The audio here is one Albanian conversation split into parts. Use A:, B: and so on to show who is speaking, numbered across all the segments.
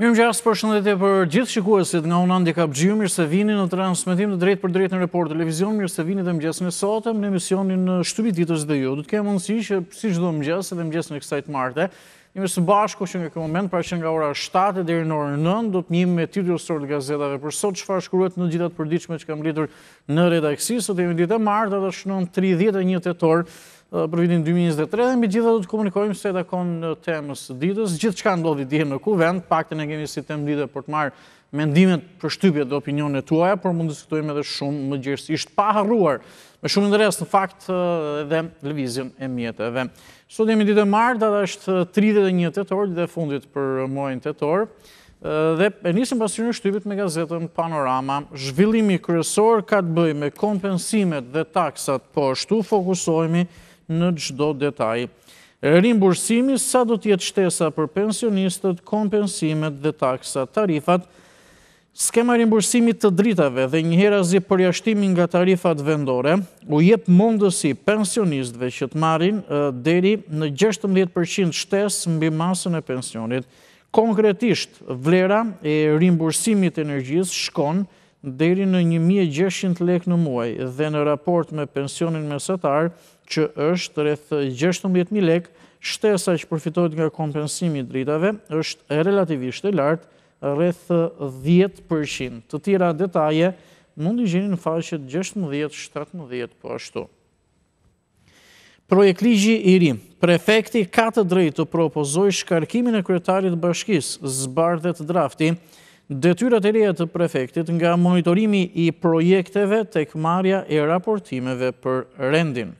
A: Mirë më gjasë për shëndetje për gjithë shikuesit nga unë Andi Kapgjiu, mirë se vini në transmitim të drejtë për drejtë në report televizion, mirë se vini dhe më gjasë në sotëm në emisionin në shtubit ditës dhe ju. Dutë kemë mundësi që si që do më gjasë dhe më gjasë në kësajtë marte, Njëme së që nga këmë moment, pra që nga ora 7 dhe në orë 9, do të njëmë me titullë sërë të gazetave për sot, që farë shkruet në gjithat përdiqme që kam litur në redaksi, sot e më ditë e martë, 31 për vitin 2023 dhe me gjitha do të komunikojmë se da konë në temës ditës. Gjithë qka ndodhi dihe në ku vend, pak të ne kemi si temë ditë për të marë mendimet për shtypjet dhe opinionet tuaja, por mund të diskutojmë edhe shumë më gjërës. Ishtë paharruar me shumë ndërres në fakt edhe televizion e mjetëve. Sot jemi ditë e marë, data është 31 tëtor, dhe fundit për mojnë tëtor, dhe e njësim pasirë në shtypit me gazetën Panorama. Zhvillimi kërësor ka të bëj me kompensimet dhe taksat, po ashtu fokusohemi në gjdo detaj. Rimbursimi sa do tjetë shtesa për pensionistët, kompensimet dhe taksa tarifat. Skema rimbursimit të dritave dhe njëhera zi përjashtimin nga tarifat vendore u jetë mundësi pensionistëve që të marin deri në 16% shtesë mbi masën e pensionit. Konkretisht, vlera e rimbursimit energjisë shkonë deri në 1600 lek në muaj dhe në raport me pensionin mesatar që është rreth 16000 lek, shtesa që përfitohet nga kompensimi i dritave është relativisht e lartë, rreth 10%. Të tira detaje mund të gjeni në faqet 16, 17 po ashtu. Projekt i ri. Prefekti ka të drejtë të shkarkimin e kryetarit të bashkisë, zbardhet drafti, detyrat e reja të prefektit nga monitorimi i projekteve tek marja e raportimeve për rendin.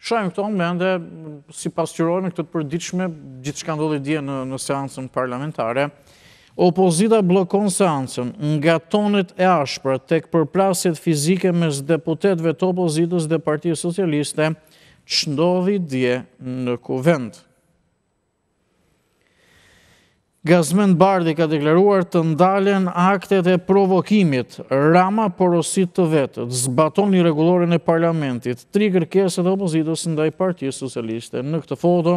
A: Shajmë këto me ende, si pas qërojme këtët përdiqme, gjithë shka ndodhë dje në, seancën seansën parlamentare, opozita blokon seansën nga tonët e ashpra tek përplasjet fizike mes deputetve të opozitës dhe partijës socialiste, që ndodhë dje në kuvendë. Gazmend Bardi ka deklaruar të ndalen aktet e provokimit, rama porosit të vetët, zbaton një regulorin e parlamentit, tri kërkeset e opozitës ndaj Parti socialiste. Në këtë foto,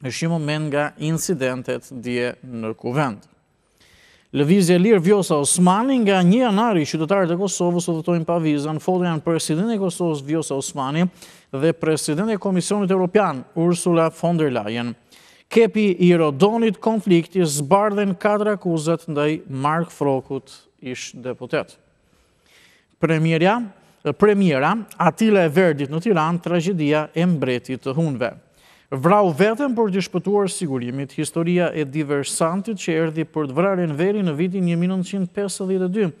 A: është një moment nga incidentet dje në kuvend. Lëvizje Lirë Vjosa Osmani nga një anari qytetarët e Kosovës o dhëtojnë pa vizën, foto janë Presidente e Kosovës Vjosa Osmani dhe Presidente e Komisionit Europian Ursula von der Leyen kepi i rodonit konflikti zbardhen kadra akuzat ndaj Mark Frokut ish deputet. Premierja, premiera, Atila e verdit në Tiran, tragedia e mbretit të hunve. Vrau vetëm për të shpëtuar sigurimit, historia e diversantit që erdi për të vrarin veri në vitin 1952,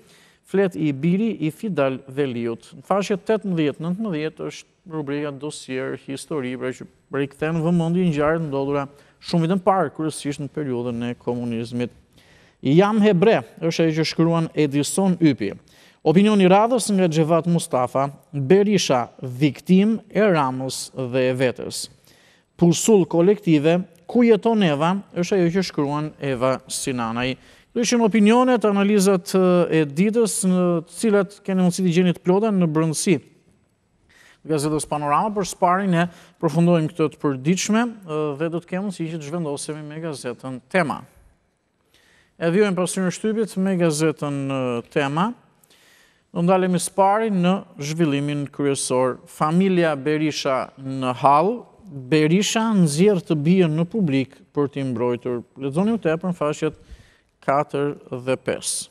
A: flet i biri i Fidal Veliut. Në fashet 18-19 është rubrika dosier histori, brej e këtenë vëmëndi në gjarë në dodura nështë shumë vitën parë, kërësisht në periodën e komunizmit. Jam hebre, është e që shkruan Edison Ypi. Opinion i radhës nga Gjevat Mustafa, Berisha, viktim e ramës dhe e vetës. Pusull kolektive, ku jeton Eva, është e që shkruan Eva Sinanaj. Dhe që në opinionet, analizat e ditës, në cilat kene mundësit i gjenit plodan në brëndësi gazetës panorama, për sparin e përfundojmë këtët për diqme dhe do të kemë si që të zhvendosemi me gazetën tema. E dhjojmë pasur në shtypit me gazetën tema, në ndalemi sparin në zhvillimin kryesor. Familia Berisha në halë, Berisha në zjerë të bje në publik për ti mbrojtur. Lëzoni u te për në fashjet 4 dhe 5.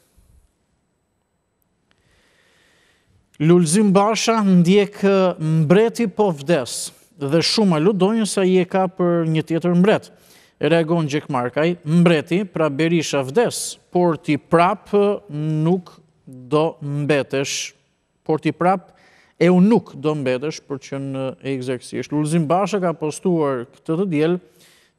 A: Lulzim Basha ndjek mbreti po vdes dhe shumë ludojnë sa i e ka për një tjetër mbret. Reagon Gjek Markaj, mbreti pra Berisha vdes, por ti prap nuk do mbetesh, por ti prap e unë nuk do mbetesh për që në egzeksisht. Lulzim Basha ka postuar këtë të djelë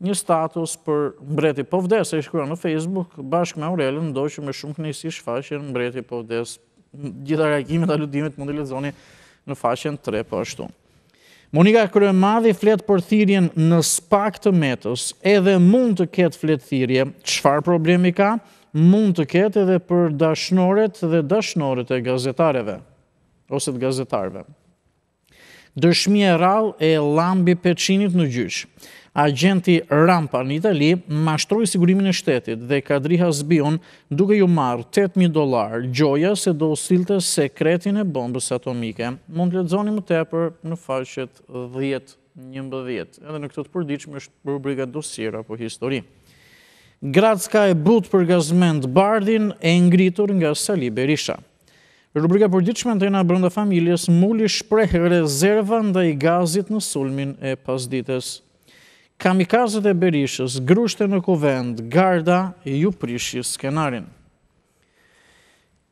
A: një status për mbreti po vdes, e shkruan në Facebook, bashkë me Aurelën, që me shumë kënejsi shfaqen mbreti po vdes për gjitha reagimet dhe ludimet mund të lezoni në faqen 3 për po ashtu. Monika Kërë Madhi fletë për thirjen në spak të metës, edhe mund të ketë fletë thirje, qëfar problemi ka, mund të ketë edhe për dashnoret dhe dashnoret e gazetareve, ose të gazetarve. Dëshmi e rral e lambi peqinit në gjyqë. Agenti Rampa në Itali mashtroj sigurimin e shtetit dhe Kadri Hasbion duke ju marrë 8.000 dolar gjoja se do silte sekretin e bombës atomike. Mund të ledzoni më tepër në faqet 10.11. Edhe në këtët përdiqme është rubrika dosira po histori. Gratska e but për gazment bardin e ngritur nga Sali Berisha. Rubrika përdiqme në tëjna brënda familjes mulli shprehe rezerva ndaj i gazit në sulmin e pasdites nështë kamikazët e Berishës, grushte në kuvend, garda i ju prishi skenarin.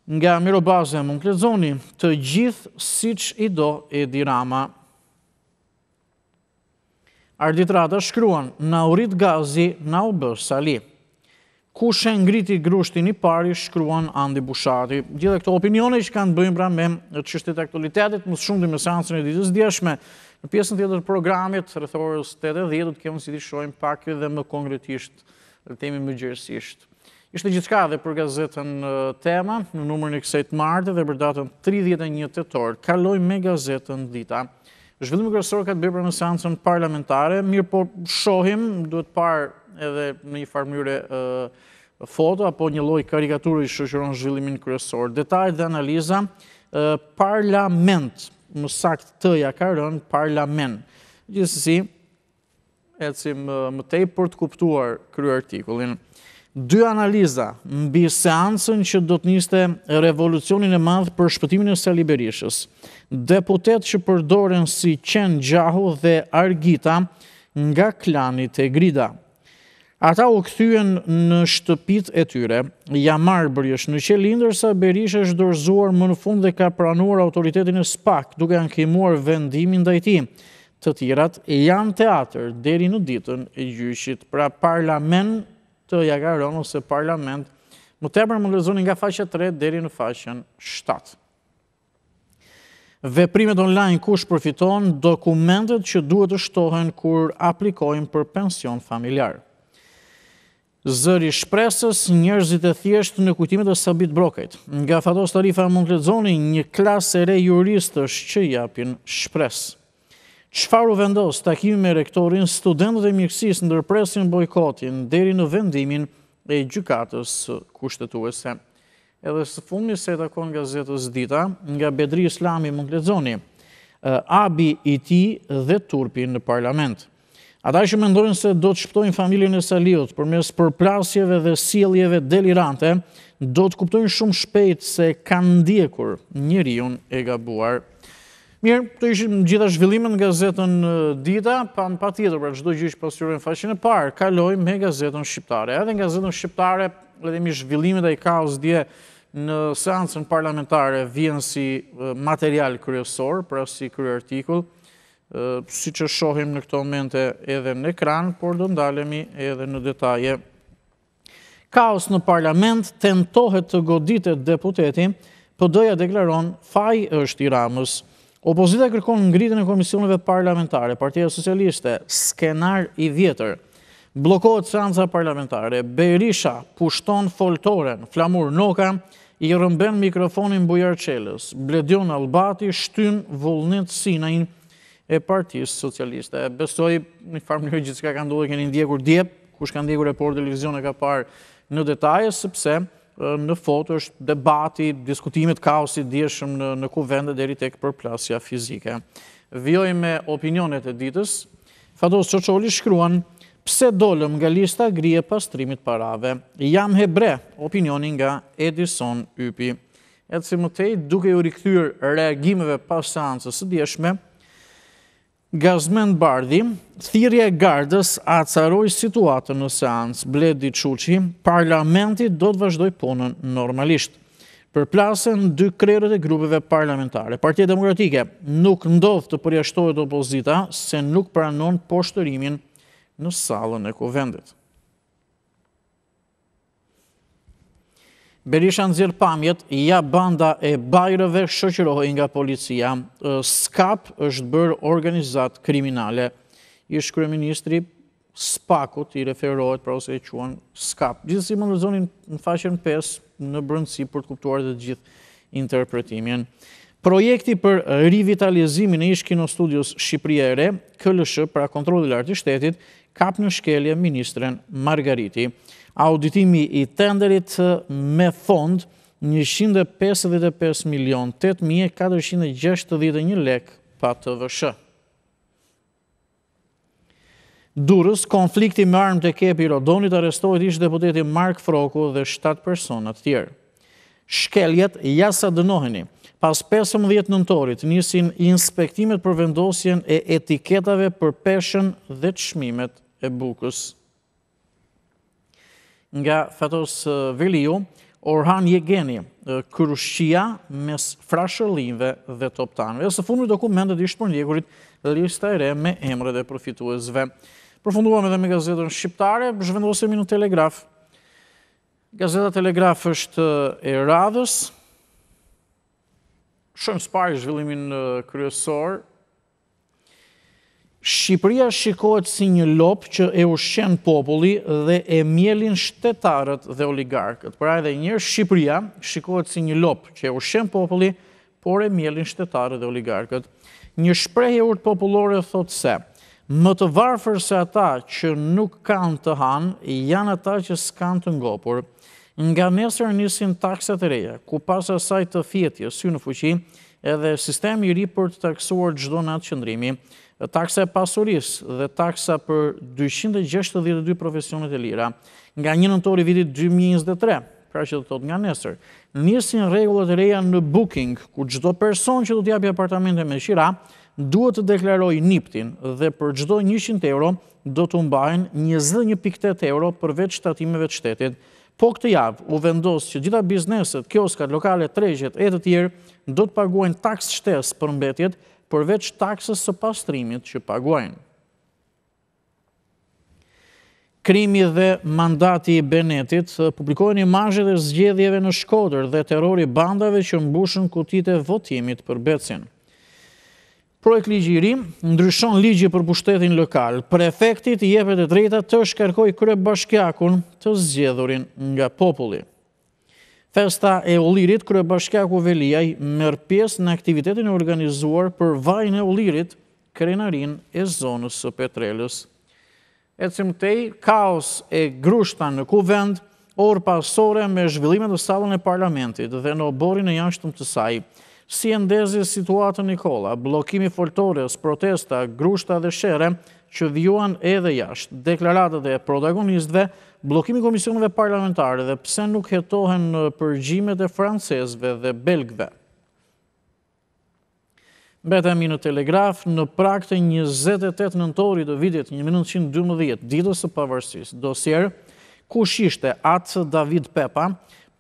A: Nga e më nkledzoni, të gjithë siq i do e dirama. Arditrata shkruan, na urit gazi, na u bërë sali. Kushe ngriti grushtin i pari, shkruan Andi Bushati. e këto opinione që kanë bëjmë pra me qështet aktualitetit, më shumë dhe me seancën e ditës djeshme, Në pjesën tjetër të programit, rrëth orës 8.10, do të kemë si të shojmë pak edhe më konkretisht dhe temi më gjërësisht. Ishte gjithka dhe për gazetën tema, në numër në kësejt martë dhe për datën 31 të torë, kaloj me gazetën dita. Zhvillim kërësor ka të bërë në seancën parlamentare, mirë po shohim, duhet parë edhe në një farmyre foto, apo një loj karikaturë i shëshëron zhvillimin kërësor. Detajt dhe analiza, parlament, më sakt të ja ka rënë parlament. Gjithësi, e si më tej për të kuptuar kërë artikullin. Dë analiza mbi seancën që do të niste revolucionin e madhë për shpëtimin e Sali Berishës. Deputet që përdoren si qenë gjahu dhe argita nga klanit e grida. Ata u këthyën në shtëpit e tyre, jam marë bërjesh në qelindërsa, Berisha është dorzuar më në fund dhe ka pranuar autoritetin e spak, duke ankimuar vendimin dhe i ti. Të tjirat janë teatër deri në ditën e gjyshit, pra parlament të jagaron ose parlament më tepër më lezoni nga faqe 3 deri në faqen 7. Veprimet online kush përfiton dokumentet që duhet të shtohen kur aplikojmë për pension familjarë zëri shpresës njërzit e thjeshtë në kujtimit e sabit brokajt. Nga Fatos Tarifa mund të ledzoni një klasë e re juristës që japin shpresë. Qëfar u vendos takimi me rektorin, studentët e mjëksis në dërpresin bojkotin deri në vendimin e gjykatës kushtetuese. Edhe së fundi se të konë nga zetës dita, nga bedri islami mund të ledzoni, abi i ti dhe turpi në parlamentë. Ata që mendojnë se do të shpëtojnë familjen e Saliut për mes përplasjeve dhe sieljeve delirante, do të kuptojnë shumë shpejt se kanë ndjekur njëri unë e gabuar. Mirë, të ishë gjitha zhvillimin në gazetën Dita, pa në pa tjetër, pra gjithdo gjithë pasurën faqin e parë, kaloj me gazetën Shqiptare. Edhe në gazetën Shqiptare, ledhemi zhvillimin dhe i kaos dje në seancën parlamentare, vjen si material kryesor, pra si kryartikull, si që shohim në këto momente edhe në ekran, por do ndalemi edhe në detaje. Kaos në parlament tentohet të goditet deputeti, për dëja deklaron faj është i ramës. Opozita kërkon në ngritën e komisioneve parlamentare, partija socialiste, skenar i vjetër, blokohet seansa parlamentare, Berisha pushton foltoren, flamur noka, i rëmben mikrofonin bujarqeles, bledion albati, shtyn volnit sinajnë, e partijës socialiste. Besoj një farë mënyrë gjithë ka ka ndodhe, keni ndjekur dje, kush ka ndjekur e por televizion e ka parë në detaje, sëpse në foto është debati, diskutimit, kaosit, djeshëm në ku vende deri tek për plasja fizike. Vjoj me opinionet e ditës, Fados Qoqoli shkruan, pse dollëm nga lista grije pastrimit parave? Jam hebre, opinionin nga Edison Ypi. E të si më tej, duke ju rikëtyr reagimeve pas seansës së djeshme, Gazmen Bardi, thirje gardës acaroj situatën në seans, bledi quqi, parlamentit do të vazhdoj ponën normalisht. Për plasën, dy krerët e grupeve parlamentare. Partje Demokratike nuk ndodhë të përjashtojt opozita se nuk pranon poshtërimin në salën e kovendit. Berisha në zirë pamjet, ja banda e bajrëve shëqyrohoj nga policia. Skap është bërë organizat kriminale. Ishë kryeministri spakut i referohet, pra ose e quen skap. Gjithë më në në faqen 5 në brëndësi për të kuptuar dhe gjithë interpretimin. Projekti për rivitalizimin e ishtë kino studios Shqipriere, këllëshë pra kontrolit lartë i shtetit, kap në shkelje ministren Margariti auditimi i tenderit me fond 155 milion 8461 lek pa të vëshë. Durës, konflikti me armë të kepi Rodonit arestohet ishtë deputeti Mark Froku dhe 7 personat tjerë. Shkeljet jasa dënoheni. Pas 15 nëntorit njësin inspektimet për vendosjen e etiketave për peshen dhe të shmimet e bukës nga Fatos Veliu, Orhan Jegeni, kërushia mes frashëllinve dhe toptanve. Së fundu dokumentet ishtë për njegurit dhe lista e re me emre dhe profituesve. Për edhe me gazetën shqiptare, zhvendosemi në Telegraf. Gazeta Telegraf është e radhës, shumë spari zhvillimin kryesor, Shqipëria shikohet si një lop që e ushqen populli dhe e mjelin shtetarët dhe oligarkët. Pra edhe njërë Shqipëria shikohet si një lop që e ushqen populli, por e mjelin shtetarët dhe oligarkët. Një shprej e urt populore thot se, më të varfër se ata që nuk kanë të hanë, janë ata që s'kanë të ngopur. Nga nesër njësin takset e reja, ku pas asaj të fjetje, sy në fuqi edhe sistemi ri për të taksuar gjdo në atë qëndrimi, taksa e pasuris dhe taksa për 262 profesionet e lira nga një nëntori vitit 2023, pra që dhe të të nga nesër, njësin regullet e reja në booking, ku gjdo person që do t'japi apartamente me shira, duhet të deklaroj niptin dhe për gjdo 100 euro do të mbajnë 21.8 euro për vetë shtatimeve të shtetit, po këtë javë u vendosë që gjitha bizneset, kioskat, lokale, trejgjet e të tjerë do të paguajnë taks shtesë për mbetjet, përveç taksës së pastrimit që paguajnë. Krimi dhe mandati i Benetit publikojnë imajë dhe zgjedhjeve në shkoder dhe terori bandave që mbushën kutite votimit për becin. Projekt Ligjiri ndryshon Ligjë për pushtetin lokal. Prefektit i jepet e drejta të shkarkoj kërë bashkjakun të zgjedhurin nga populli. Festa e Ullirit, kërë bashkja ku mërë pjesë në aktivitetin e organizuar për vajnë e Ullirit, krenarin e zonës së petrelës. E cimtej, kaos e grushta në ku vend, orë pasore me zhvillime në salën e parlamentit dhe në oborin e janështëm të saj. Si endezi situatën Nikola, blokimi foltores, protesta, grushta dhe shere, që vjuan edhe jashtë deklaratët e protagonistëve, blokimi komisionëve parlamentare dhe pse nuk jetohen në përgjimet e francesve dhe belgve. Betemi në telegraf, në prakte 28 nëntori të vitit 1912, ditës të pavarësis, dosjerë, kush ishte atë David Pepa,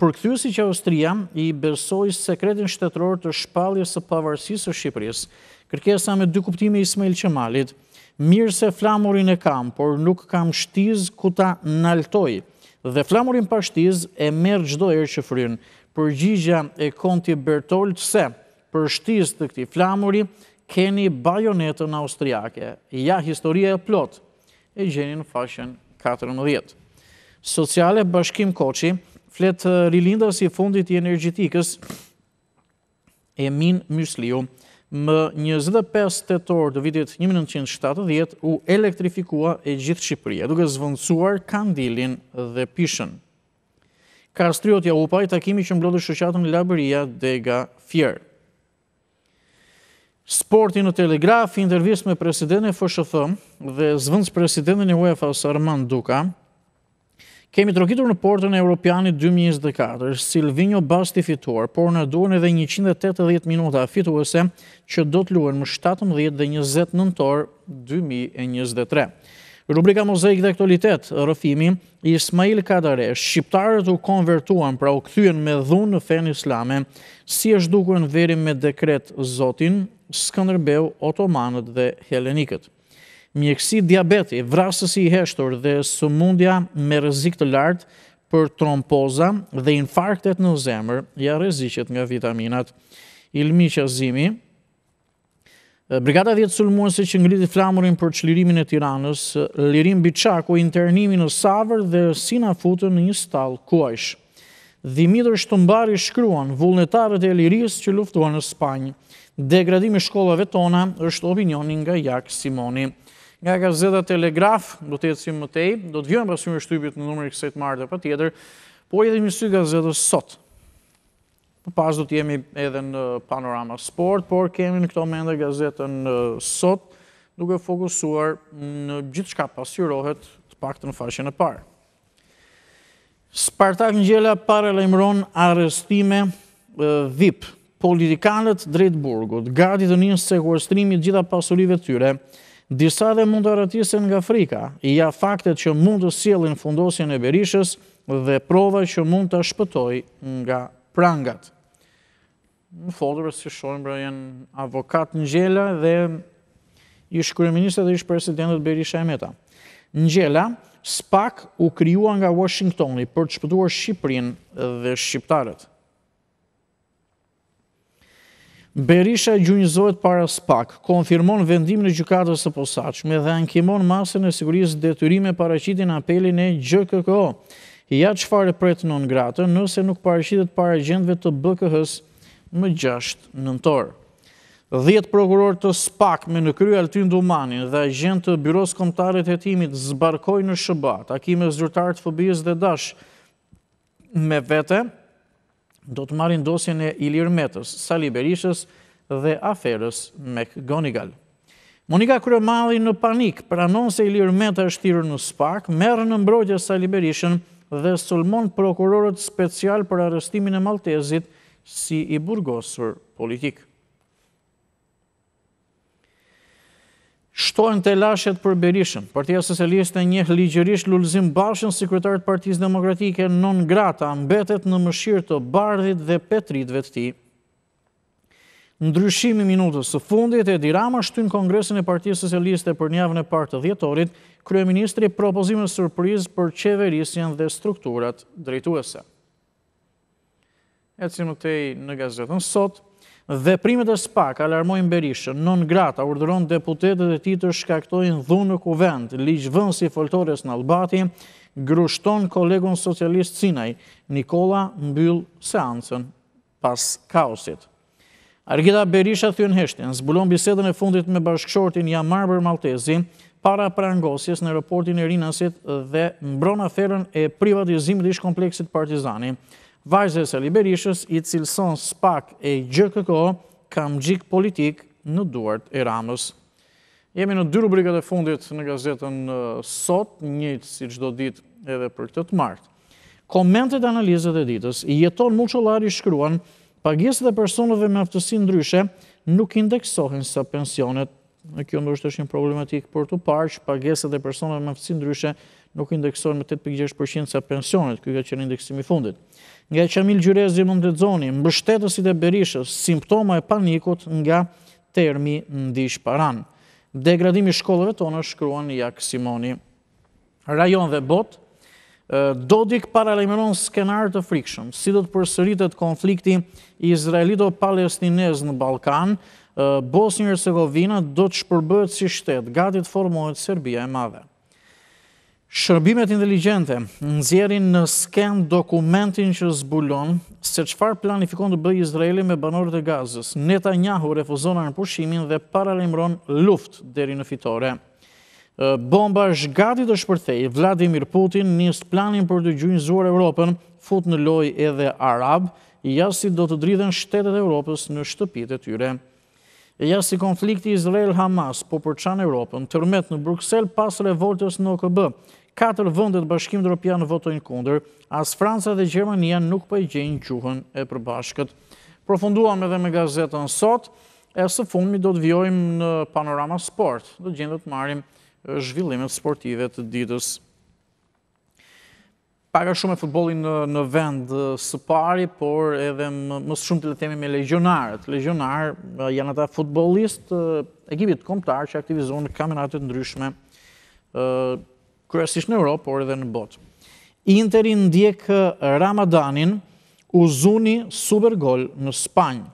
A: përkëthysi që Austria i besoj sekretin shtetëror të shpalje së pavarësis së Shqipëris, kërkesa me dy kuptimi Ismail Qemalit, mirë se flamurin e kam, por nuk kam shtiz ku ta naltoj. Dhe flamurin pa shtiz e merë gjdo e që frinë. Për gjigja e konti Bertol se, për shtiz të këti flamuri, keni bajonetën austriake, ja historie e plot, e gjeni në fashën 14. Sociale bashkim koqi, fletë rilindas i fundit i energjitikës, e minë mysliu, më 25 të torë të vitit 1970 u elektrifikua e gjithë Shqipëria, duke zvëndësuar kandilin dhe pishën. Kastriot ja upaj takimi që mblodhë shëqatën Labëria Dega Fjerë. Sporti në Telegraf, intervjës me e FSHF dhe zvëndës presidentin e UEFA Armand Duka, Kemi të rokitur në portën e Europianit 2024, Silvino Basti fituar, por në duen edhe 180 minuta fituese që do të luen më 17 dhe 20 nëntor 2023. Rubrika Mozaik dhe Aktualitet, rëfimi, Ismail Kadare, shqiptarët u konvertuan pra u këthyen me dhunë në fen islame, si është dukur në verim me dekret Zotin, Skanderbeu, Otomanët dhe Helenikët mjekësi diabeti, vrasësi i heshtur dhe sëmundja me rëzik të lartë për trompoza dhe infarktet në zemër, ja rezikët nga vitaminat. Ilmi qazimi, Brigada dhjetë sulmuese që ngriti flamurin për çlirimin e tiranës, lirim Biçaku internimin në savër dhe sina futën në një stalë kuajsh. Dhimidër shtëmbari shkruan, vullnetarët e liris që luftuan në Spanjë. Degradimi shkollave tona është opinioni nga jakë Simoni nga gazeta Telegraf, do të jetë si mëtej, do të vjojmë rësumë shtypit në numër i kësajtë marrë dhe pa tjetër, por edhe një sy gazetës sot. Për pas do të jemi edhe në panorama sport, por kemi në këto mende gazetën sot, duke fokusuar në gjithë shka pasirohet të pak të në fashën e parë. Spartak Njela pare lejmëron arestime VIP, politikanët drejtë burgut, gati të njënë sekuarstrimit gjitha pasurive tyre, disa dhe mund të rëtisin nga frika, i ja faktet që mund të sielin fundosin e berishës dhe prova që mund të shpëtoj nga prangat. Në fotërë, si shojnë, pra, bra avokat në gjela dhe ish kërëministë dhe ish presidentët Berisha e Meta. Në gjela, u kryua nga Washingtoni për të shpëtuar Shqiprin dhe Shqiptarët. Berisha gjunjëzohet para SPAK, konfirmon vendim në gjukatës të posaqme dhe ankimon masën e sigurisë e paracitin apelin e GKKO. Ja qëfare pretë në gratë, nëse nuk paracitit para gjendve të BKHs më gjashtë nëntorë. Dhjetë prokuror të SPAK me në kryu Altin Dumanin dhe gjend të byros komtarit e timit zbarkoj në shëbat, akime zyrtartë fëbijës dhe dashë me vete, do të marrin dosjen e Ilir Metës, Sali Berishës dhe aferës me Gonigal. Monika Kryemalli në panik pranon se Ilir Meta është tirë në spak, merë në mbrojtje Sali Berishën dhe sulmon prokurorët special për arrestimin e Maltezit si i burgosur politikë. shtojnë të lashet për Berishën. Partia Socialiste njëhë ligjërisht lullëzim bashën sekretarët partiz demokratike non grata, mbetet në mëshirë të bardhit dhe petrit të ti. Ndryshimi minutës së fundit e dirama shtynë kongresin e partijës socialiste për njavën e partë të djetorit, Kryeministri propozime surprizë për qeverisjen dhe strukturat drejtuese. E cimë të ej në gazetën sotë, Veprimet e spak alarmojnë Berishën, non grata urdhëron deputetët e tij të shkaktojnë dhunë në kuvent, ligjvënësi foltores në Albati, grushton kolegun socialist Sinaj, Nikola mbyll seancën pas kaosit. Argita Berisha thyën heshtjen, zbulon bisedën e fundit me bashkëshortin Jamar Maltezi, para prangosjes në aeroportin e Rinasit dhe mbron aferën e privatizimit ish kompleksit partizani vajzës e liberishës, i cilëson spak e GKK, kam gjik politik në duart e ramës. Jemi në dy rubrikat e fundit në gazetën sot, njëtë si qdo dit edhe për këtët martë. Komentet analizet e ditës, i jeton mu që shkruan, pagjesë dhe personove me aftësi ndryshe nuk indeksohen sa pensionet. Në kjo ndërështë është një problematik për të parqë, pagjesë dhe personove me aftësi ndryshe nuk indeksojnë me 8.6% sa pensionet, kjo ka qenë indeksimi fundit. Nga Qamil Gjurezi më ndëdzoni, mbështetësit e berishës, simptoma e panikut nga termi dish paran. Degradimi shkollëve tonë është shkruan Jak Simoni. Rajon dhe bot, Dodik paralimeron skenar të frikshëm, si do të përsëritet konflikti Izraelito-Palestinez në Balkan, Bosnjë-Hercegovina do të shpërbët si shtetë, gati të formohet Serbia e madhe. Shërbimet inteligente në zjerin në sken dokumentin që zbulon se qëfar planifikon të bëjë Izraeli me banorët e gazës. Neta njahu refuzon arën përshimin dhe paralimron luft deri në fitore. Bomba është gati të shpërthej, Vladimir Putin njës planin për të gjujnë zuar Europën, fut në loj edhe Arab, jasi do të dridhen shtetet e Europës në shtëpit e tyre. E ja si konflikti Izrael-Hamas, po përçan Europën, tërmet në Bruxelles pas revoltës në OKB, katër vëndet bashkim të Europian votojnë kunder, as Franca dhe Gjermania nuk për po i gjenjë gjuhën e përbashkët. Profunduam edhe me gazetën sot, e së fundmi do të vjojmë në panorama sport, do të gjendë të marim zhvillimet sportive të ditës. Paga shumë e futbolin në vend së pari, por edhe mësë shumë të letemi themi me legionarët. Legjonarë janë ata e ekipit komptarë që aktivizohen në kamenatet ndryshme, kërësisht në Europë, por edhe në botë. Interi ndjekë eh, Ramadanin, uzuni supergol në Spanjë,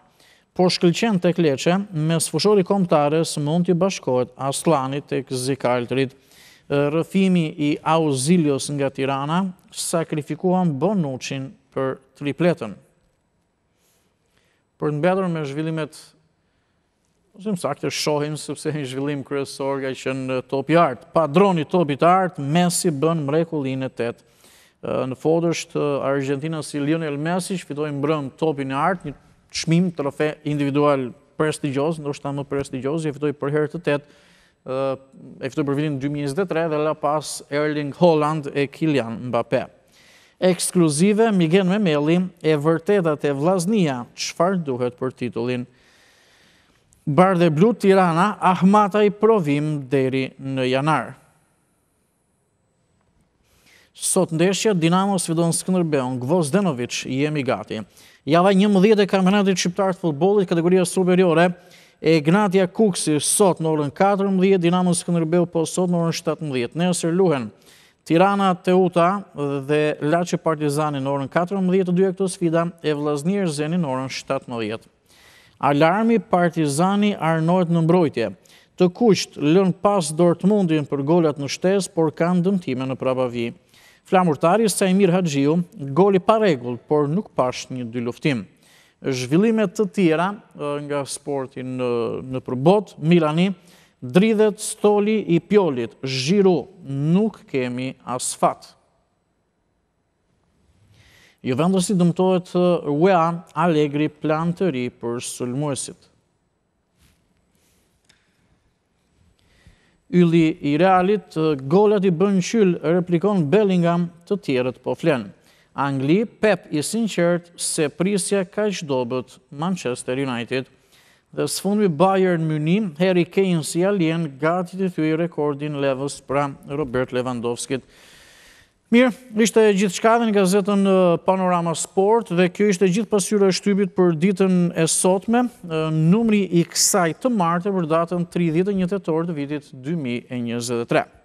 A: por shkëllqen të kleqe, me sfushori komptares mund të bashkojt Aslanit të këzikaltërit. Eh, Rëfimi i auzilios nga Tirana, sakrifikuan bonuqin për tripletën. Për në bedrën me zhvillimet Zëmë sakte shohim sëpse një zhvillim kërësor ka që në topi artë. Padroni topit të artë, Messi bën mrekullin e tëtë. Në fodësht, Argentina si Lionel Messi që fitojnë mbrëm topin e artë, një qmim trofe individual prestigjoz, ndoshta më prestigjoz, e fitojnë për herë të tëtë, e fitojnë për vitin 2023 dhe la pas Erling Holland e Kilian Mbappé. Ekskluzive, Migen Memeli, e vërtetat e vlaznia, qëfar duhet për titullin Bardhe Blu Tirana, Ahmataj provim deri në janar. Sot ndeshja, Dinamo Svidon Skënderbeon, Gvoz Denovic, jemi gati. Java një mëdhjet e kamenatit të futbolit, kategoria superiore, e Gnatja Kuksi, sot në orën 14, Dinamo Skënderbeon, po sot në orën 17. Nesër Luhen, Tirana Teuta dhe Lache Partizani në orën 14, të dy e këto sfida, e Vlaznir Zeni në orën 17 alarmi partizani arnojt në mbrojtje. Të kusht lën pas Dortmundin për golat në shtes, por kanë dëmtime në prabavi. Flamurtari Sajmir Hadjiu, golli pa regull, por nuk pasht një dy luftim. Zhvillimet të tjera nga sportin në përbot, Milani, dridhet stoli i pjollit, zhiru, nuk kemi asfatë. Ju vendosi dëmtohet UEA uh, alegri plan të ri për sulmuesit. Ylli i realit, uh, golet i bën qyll, replikon Bellingham të tjerët po flenë. Angli, Pep i sinqert se prisja ka i dobet Manchester United. Dhe së fundmi Bayern Munich, Harry Kane si alien, gati të thuj rekordin levës pra Robert Lewandowski të Mirë, ishte gjithë shkadhe në gazetën Panorama Sport dhe kjo ishte gjithë pasyre shtybit për ditën e sotme, numri i kësaj të martë për datën të vitit 2023.